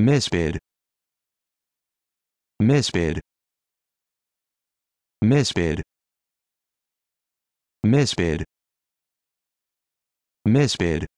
misbid misbid misbid misbid misbid